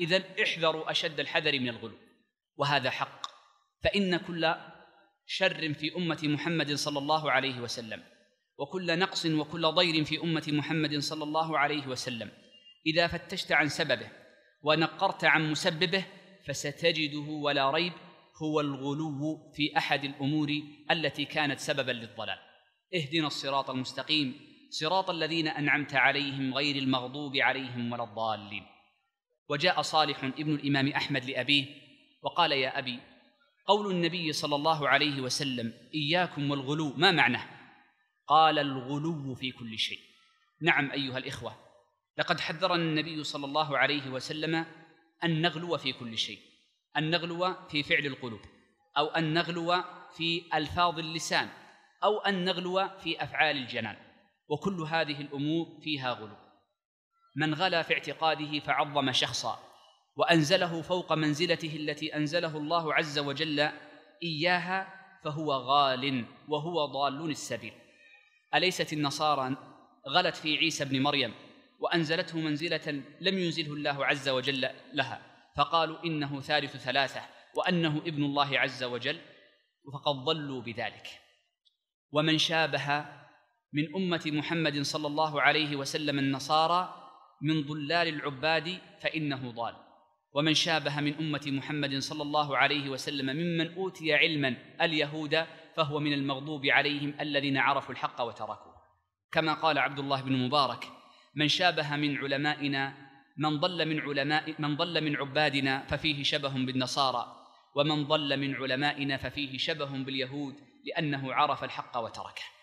إذا احذروا أشد الحذر من الغلو وهذا حق فإن كل شر في أمة محمد صلى الله عليه وسلم وكل نقص وكل ضير في أمة محمد صلى الله عليه وسلم إذا فتشت عن سببه ونقرت عن مسببه فستجده ولا ريب هو الغلو في أحد الأمور التي كانت سببا للضلال اهدنا الصراط المستقيم صراط الذين أنعمت عليهم غير المغضوب عليهم ولا الضالين وجاء صالح ابن الإمام أحمد لأبيه وقال يا أبي قول النبي صلى الله عليه وسلم إياكم والغلو ما معناه قال الغلو في كل شيء نعم أيها الإخوة لقد حذرنا النبي صلى الله عليه وسلم أن نغلو في كل شيء أن نغلو في فعل القلوب أو أن نغلو في ألفاظ اللسان أو أن نغلو في أفعال الجنان وكل هذه الأمور فيها غلو من غلا في اعتقاده فعظم شخصا وانزله فوق منزلته التي انزله الله عز وجل اياها فهو غال وهو ضال السبيل اليست النصارى غلت في عيسى بن مريم وانزلته منزله لم ينزله الله عز وجل لها فقالوا انه ثالث ثلاثه وانه ابن الله عز وجل فقد ضلوا بذلك ومن شابه من امه محمد صلى الله عليه وسلم النصارى من ضلال العباد فإنه ضال ومن شابه من أمة محمد صلى الله عليه وسلم ممن أوتي علما اليهود فهو من المغضوب عليهم الذين عرفوا الحق وتركوه كما قال عبد الله بن مبارك من شابه من علمائنا من ضل من علماء من ضل من عبادنا ففيه شبه بالنصارى ومن ضل من علمائنا ففيه شبه باليهود لأنه عرف الحق وتركه